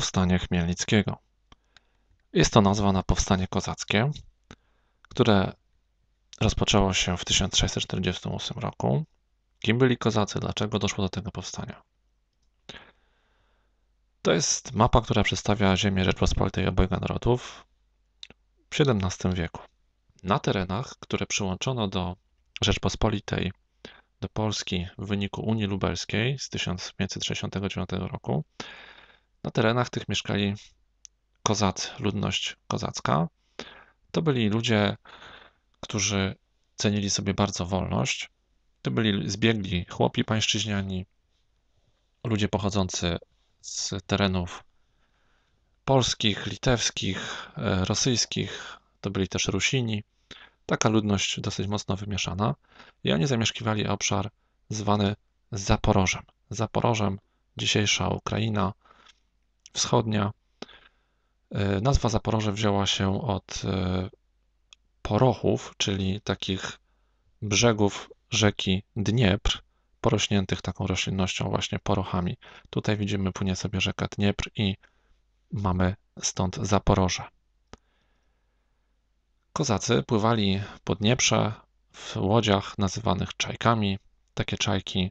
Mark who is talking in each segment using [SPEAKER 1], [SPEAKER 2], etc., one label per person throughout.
[SPEAKER 1] Powstanie Chmielnickiego. Jest to nazwa na powstanie kozackie, które rozpoczęło się w 1648 roku. Kim byli kozacy? Dlaczego doszło do tego powstania? To jest mapa, która przedstawia ziemię Rzeczpospolitej obojga narodów w XVII wieku. Na terenach, które przyłączono do Rzeczpospolitej, do Polski w wyniku Unii Lubelskiej z 1569 roku, na terenach tych mieszkali kozacy, ludność kozacka. To byli ludzie, którzy cenili sobie bardzo wolność. To byli zbiegli chłopi pańszczyźniani, ludzie pochodzący z terenów polskich, litewskich, e, rosyjskich, to byli też Rusini. Taka ludność dosyć mocno wymieszana i oni zamieszkiwali obszar zwany Zaporożem. Zaporożem dzisiejsza Ukraina, wschodnia. E, nazwa Zaporoże wzięła się od e, porochów, czyli takich brzegów rzeki Dniepr, porośniętych taką roślinnością właśnie porochami. Tutaj widzimy płynie sobie rzeka Dniepr i mamy stąd Zaporoże. Kozacy pływali po Dnieprze w łodziach nazywanych czajkami. Takie czajki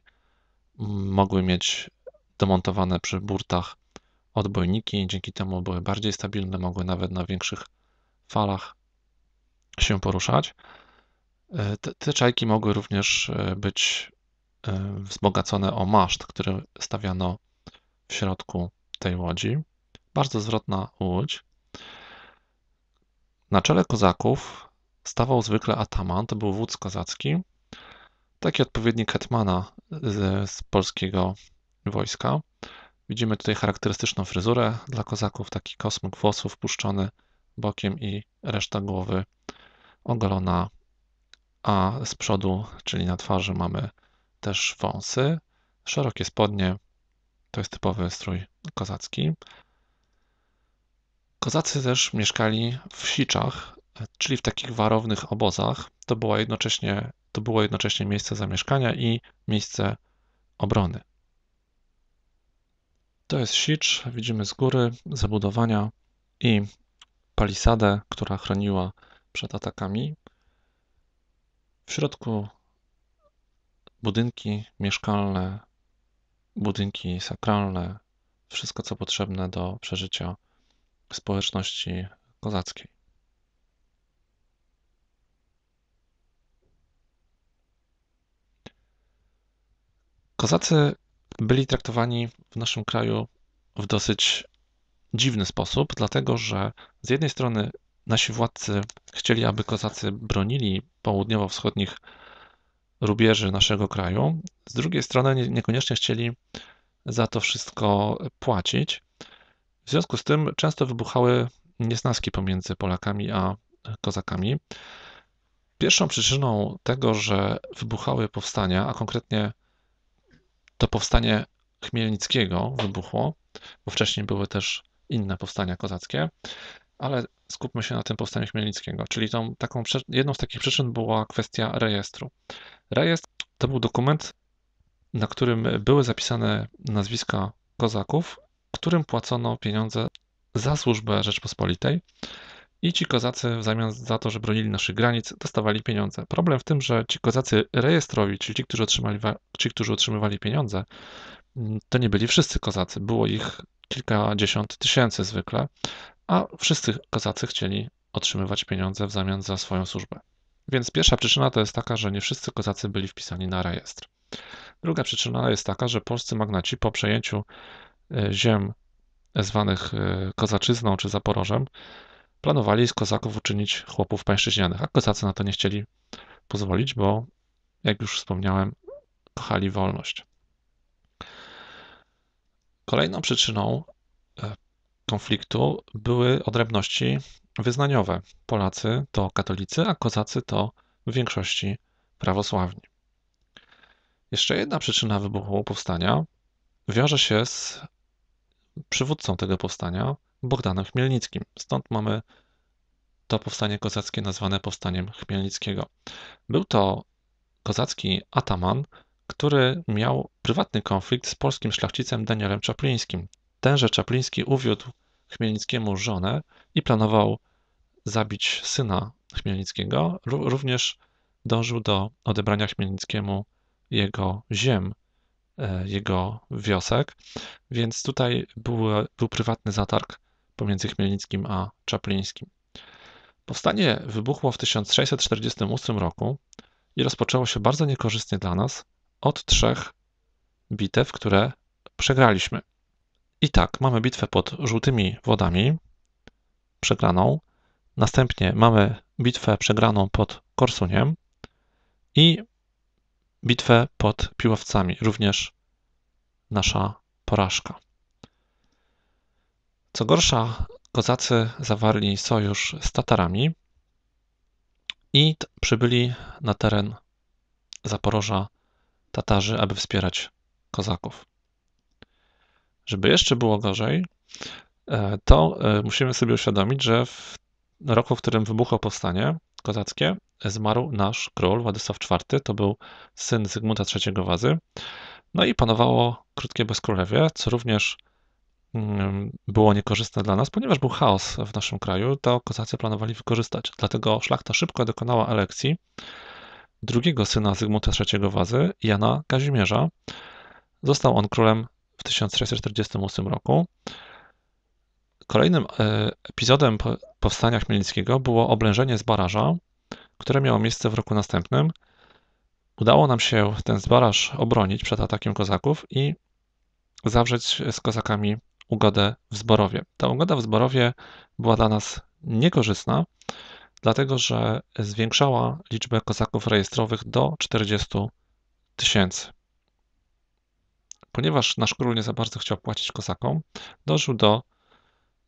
[SPEAKER 1] mogły mieć domontowane przy burtach odbojniki, dzięki temu były bardziej stabilne, mogły nawet na większych falach się poruszać. E, te, te czajki mogły również e, być e, wzbogacone o maszt, który stawiano w środku tej łodzi. Bardzo zwrotna łódź. Na czele kozaków stawał zwykle ataman, to był wódz kozacki, taki odpowiednik hetmana z, z polskiego wojska. Widzimy tutaj charakterystyczną fryzurę dla kozaków, taki kosmyk włosów puszczony bokiem i reszta głowy ogolona, a z przodu, czyli na twarzy mamy też wąsy, szerokie spodnie, to jest typowy strój kozacki. Kozacy też mieszkali w siczach, czyli w takich warownych obozach. To, była jednocześnie, to było jednocześnie miejsce zamieszkania i miejsce obrony. To jest Sicz, widzimy z góry zabudowania i palisadę, która chroniła przed atakami. W środku budynki mieszkalne, budynki sakralne, wszystko co potrzebne do przeżycia społeczności kozackiej. Kozacy byli traktowani w naszym kraju w dosyć dziwny sposób, dlatego że z jednej strony nasi władcy chcieli, aby Kozacy bronili południowo-wschodnich rubieży naszego kraju, z drugiej strony niekoniecznie chcieli za to wszystko płacić. W związku z tym często wybuchały niesnaski pomiędzy Polakami a Kozakami. Pierwszą przyczyną tego, że wybuchały powstania, a konkretnie to powstanie Chmielnickiego wybuchło, bo wcześniej były też inne powstania kozackie, ale skupmy się na tym powstaniu Chmielnickiego, czyli tą, taką, jedną z takich przyczyn była kwestia rejestru. Rejestr to był dokument, na którym były zapisane nazwiska kozaków, którym płacono pieniądze za służbę Rzeczpospolitej i ci kozacy w zamian za to, że bronili naszych granic, dostawali pieniądze. Problem w tym, że ci kozacy rejestrowi, czyli ci, którzy, otrzymali, ci, którzy otrzymywali pieniądze, mm, to nie byli wszyscy kozacy. Było ich kilkadziesiąt tysięcy zwykle, a wszyscy kozacy chcieli otrzymywać pieniądze w zamian za swoją służbę. Więc pierwsza przyczyna to jest taka, że nie wszyscy kozacy byli wpisani na rejestr. Druga przyczyna jest taka, że polscy magnaci po przejęciu e, ziem e, zwanych e, kozaczyzną czy zaporożem planowali z kozaków uczynić chłopów pańszczyźnianych, a kozacy na to nie chcieli pozwolić, bo jak już wspomniałem, kochali wolność. Kolejną przyczyną e, konfliktu były odrębności wyznaniowe. Polacy to katolicy, a kozacy to w większości prawosławni. Jeszcze jedna przyczyna wybuchu powstania wiąże się z przywódcą tego powstania, Bogdanem Chmielnickim. Stąd mamy to powstanie kozackie nazwane powstaniem Chmielnickiego. Był to kozacki ataman, który miał prywatny konflikt z polskim szlachcicem Danielem Czaplińskim. Tenże Czapliński uwiódł Chmielnickiemu żonę i planował zabić syna Chmielnickiego. Również dążył do odebrania Chmielnickiemu jego ziem, e, jego wiosek, więc tutaj był, był prywatny zatarg pomiędzy Chmielnickim a Czaplińskim. Powstanie wybuchło w 1648 roku i rozpoczęło się bardzo niekorzystnie dla nas od trzech bitew, które przegraliśmy. I tak, mamy bitwę pod żółtymi wodami, przegraną. Następnie mamy bitwę przegraną pod Korsuniem i bitwę pod Piłowcami, również nasza porażka. Co gorsza, Kozacy zawarli sojusz z Tatarami i przybyli na teren Zaporoża Tatarzy, aby wspierać Kozaków. Żeby jeszcze było gorzej, e, to e, musimy sobie uświadomić, że w roku, w którym wybuchło powstanie kozackie, zmarł nasz król Władysław IV, to był syn Zygmunta III Wazy, no i panowało krótkie bezkrólewie, co również Mm, było niekorzystne dla nas, ponieważ był chaos w naszym kraju, to kozacy planowali wykorzystać. Dlatego szlachta szybko dokonała elekcji drugiego syna Zygmunta III Wazy, Jana Kazimierza. Został on królem w 1648 roku. Kolejnym e, epizodem powstania Chmielnickiego było oblężenie Zbaraża, które miało miejsce w roku następnym. Udało nam się ten Zbaraż obronić przed atakiem kozaków i zawrzeć z kozakami ugodę w Zborowie. Ta ugoda w Zborowie była dla nas niekorzystna, dlatego że zwiększała liczbę kozaków rejestrowych do 40 tysięcy. Ponieważ nasz król nie za bardzo chciał płacić kozakom, dożył do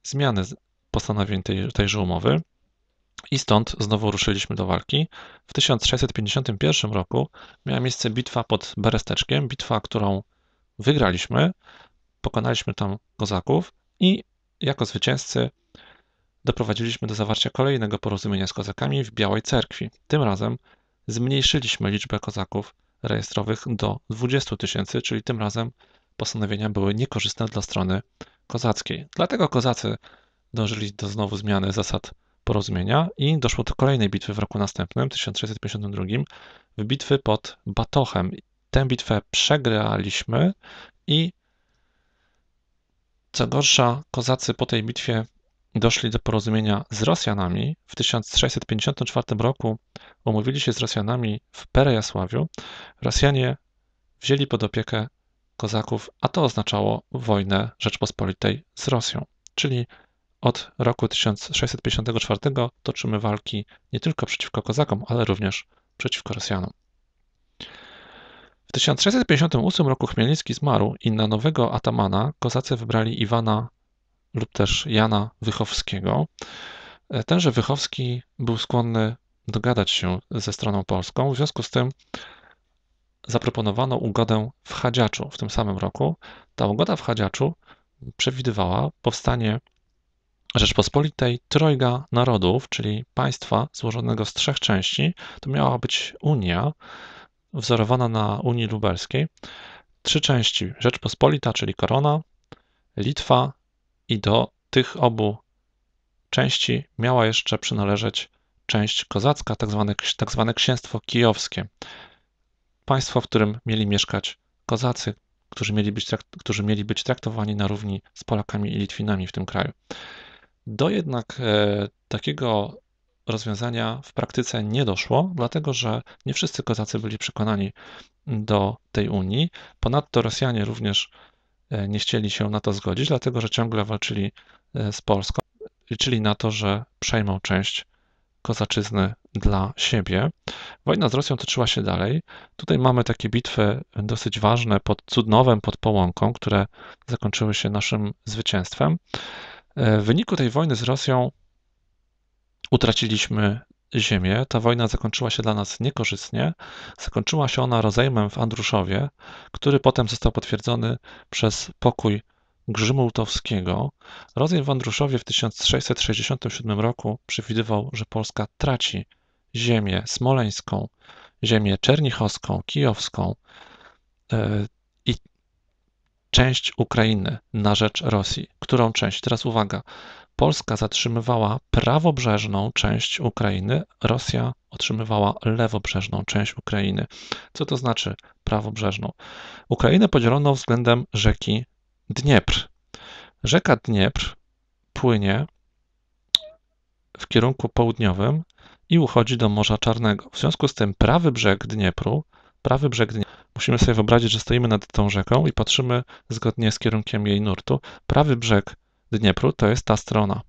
[SPEAKER 1] zmiany postanowień tej, tejże umowy i stąd znowu ruszyliśmy do walki. W 1651 roku miała miejsce bitwa pod Beresteczkiem, bitwa, którą wygraliśmy, pokonaliśmy tam kozaków i jako zwycięzcy doprowadziliśmy do zawarcia kolejnego porozumienia z kozakami w Białej Cerkwi. Tym razem zmniejszyliśmy liczbę kozaków rejestrowych do 20 tysięcy, czyli tym razem postanowienia były niekorzystne dla strony kozackiej. Dlatego kozacy dążyli do znowu zmiany zasad porozumienia i doszło do kolejnej bitwy w roku następnym, 1652, w bitwy pod Batochem. Tę bitwę przegraliśmy i co gorsza, Kozacy po tej bitwie doszli do porozumienia z Rosjanami. W 1654 roku umówili się z Rosjanami w Perejasławiu. Rosjanie wzięli pod opiekę Kozaków, a to oznaczało wojnę Rzeczpospolitej z Rosją. Czyli od roku 1654 toczymy walki nie tylko przeciwko Kozakom, ale również przeciwko Rosjanom. W 1658 roku Chmielnicki zmarł i na nowego atamana kozacy wybrali Iwana lub też Jana Wychowskiego. E, tenże Wychowski był skłonny dogadać się ze stroną polską, w związku z tym zaproponowano ugodę w Hadziaczu w tym samym roku. Ta ugoda w Hadziaczu przewidywała powstanie Rzeczpospolitej Trojga Narodów, czyli państwa złożonego z trzech części. To miała być Unia, wzorowana na Unii Lubelskiej. Trzy części: Rzeczpospolita, czyli korona, Litwa i do tych obu części miała jeszcze przynależeć część kozacka, tzw. Tak tzw. Tak księstwo kijowskie. Państwo, w którym mieli mieszkać kozacy, którzy mieli, być, którzy mieli być traktowani na równi z Polakami i Litwinami w tym kraju. Do jednak e, takiego rozwiązania w praktyce nie doszło, dlatego że nie wszyscy Kozacy byli przekonani do tej Unii. Ponadto Rosjanie również e, nie chcieli się na to zgodzić, dlatego że ciągle walczyli e, z Polską. Liczyli na to, że przejmą część kozaczyzny dla siebie. Wojna z Rosją toczyła się dalej. Tutaj mamy takie bitwy dosyć ważne pod Cudnowem, pod Połąką, które zakończyły się naszym zwycięstwem. E, w wyniku tej wojny z Rosją Utraciliśmy ziemię. Ta wojna zakończyła się dla nas niekorzystnie. Zakończyła się ona rozejmem w Andruszowie, który potem został potwierdzony przez pokój Grzymułtowskiego. Rozejm w Andruszowie w 1667 roku przewidywał, że Polska traci ziemię smoleńską, ziemię czernichowską, kijowską yy, i część Ukrainy na rzecz Rosji. Którą część? Teraz uwaga. Polska zatrzymywała prawobrzeżną część Ukrainy, Rosja otrzymywała lewobrzeżną część Ukrainy. Co to znaczy prawobrzeżną? Ukrainę podzielono względem rzeki Dniepr. Rzeka Dniepr płynie w kierunku południowym i uchodzi do Morza Czarnego. W związku z tym prawy brzeg Dniepru, prawy brzeg Dniepru, musimy sobie wyobrazić, że stoimy nad tą rzeką i patrzymy zgodnie z kierunkiem jej nurtu. Prawy brzeg Dniepru to jest ta strona.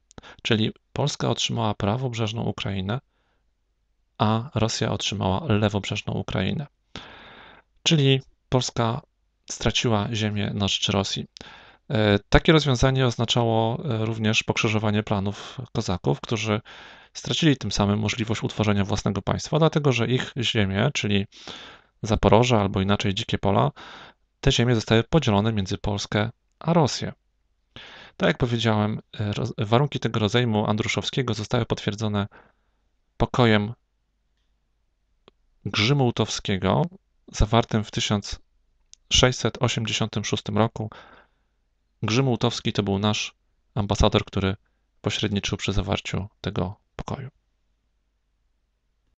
[SPEAKER 1] Czyli Polska otrzymała prawobrzeżną Ukrainę, a Rosja otrzymała lewobrzeżną Ukrainę. Czyli Polska straciła ziemię na rzecz Rosji. E, takie rozwiązanie oznaczało e, również pokrzyżowanie planów kozaków, którzy stracili tym samym możliwość utworzenia własnego państwa, dlatego że ich ziemie, czyli Zaporoże albo inaczej Dzikie Pola, te ziemie zostały podzielone między Polskę a Rosję. Tak jak powiedziałem, e, warunki tego rozejmu Andruszowskiego zostały potwierdzone pokojem Grzymułtowskiego zawartym w 1686 roku. Grzymułtowski to był nasz ambasador, który pośredniczył przy zawarciu tego pokoju.